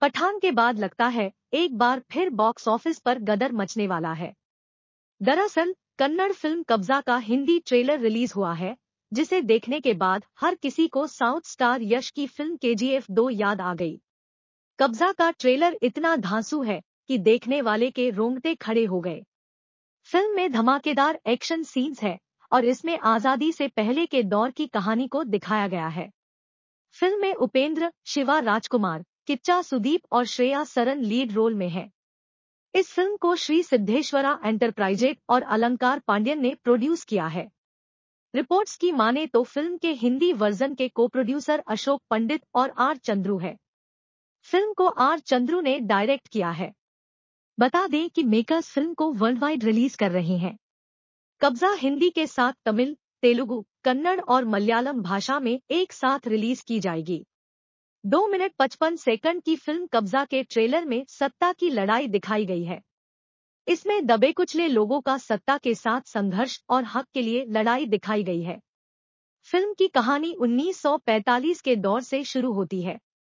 पठान के बाद लगता है एक बार फिर बॉक्स ऑफिस पर गदर मचने वाला है दरअसल कन्नड़ फिल्म कब्जा का हिंदी ट्रेलर रिलीज हुआ है जिसे देखने के बाद हर किसी को साउथ स्टार यश की फिल्म केजीएफ दो याद आ गई कब्जा का ट्रेलर इतना धांसू है कि देखने वाले के रोंगटे खड़े हो गए फिल्म में धमाकेदार एक्शन सीन्स है और इसमें आजादी से पहले के दौर की कहानी को दिखाया गया है फिल्म में उपेंद्र शिवा राजकुमार किच्चा सुदीप और श्रेया सरन लीड रोल में हैं। इस फिल्म को श्री सिद्धेश्वरा एंटरप्राइजेट और अलंकार पांड्यन ने प्रोड्यूस किया है रिपोर्ट्स की माने तो फिल्म के हिंदी वर्जन के को प्रोड्यूसर अशोक पंडित और आर चंद्रू है फिल्म को आर चंद्रू ने डायरेक्ट किया है बता दें कि मेकर्स फिल्म को वर्ल्ड वाइड रिलीज कर रहे हैं कब्जा हिंदी के साथ तमिल तेलुगु कन्नड़ और मलयालम भाषा में एक साथ रिलीज की जाएगी दो मिनट पचपन सेकंड की फिल्म कब्जा के ट्रेलर में सत्ता की लड़ाई दिखाई गई है इसमें दबे कुचले लोगों का सत्ता के साथ संघर्ष और हक के लिए लड़ाई दिखाई गई है फिल्म की कहानी 1945 के दौर से शुरू होती है